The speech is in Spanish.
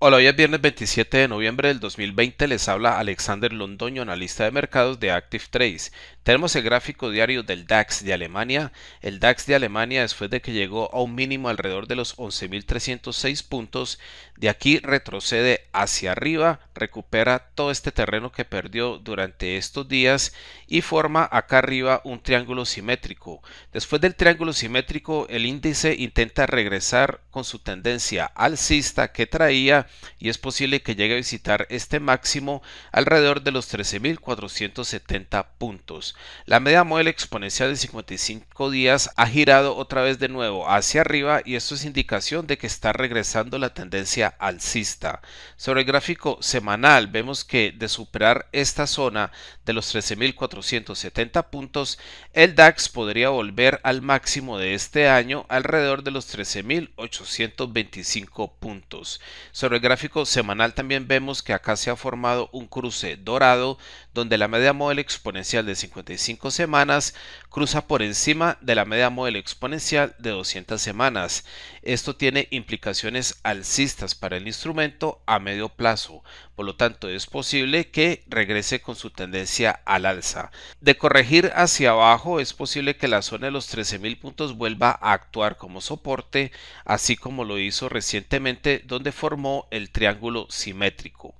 Hola, hoy es viernes 27 de noviembre del 2020, les habla Alexander Londoño, analista de mercados de Active Trades. Tenemos el gráfico diario del DAX de Alemania. El DAX de Alemania, después de que llegó a un mínimo alrededor de los 11.306 puntos, de aquí retrocede hacia arriba, recupera todo este terreno que perdió durante estos días y forma acá arriba un triángulo simétrico. Después del triángulo simétrico, el índice intenta regresar con su tendencia alcista que traía y es posible que llegue a visitar este máximo alrededor de los 13.470 puntos. La media móvil exponencial de 55 días ha girado otra vez de nuevo hacia arriba y esto es indicación de que está regresando la tendencia alcista. Sobre el gráfico semanal vemos que de superar esta zona de los 13.470 puntos, el DAX podría volver al máximo de este año alrededor de los 13.825 puntos. Sobre gráfico semanal también vemos que acá se ha formado un cruce dorado donde la media móvil exponencial de 55 semanas cruza por encima de la media móvil exponencial de 200 semanas. Esto tiene implicaciones alcistas para el instrumento a medio plazo, por lo tanto es posible que regrese con su tendencia al alza. De corregir hacia abajo es posible que la zona de los 13.000 puntos vuelva a actuar como soporte, así como lo hizo recientemente donde formó el triángulo simétrico.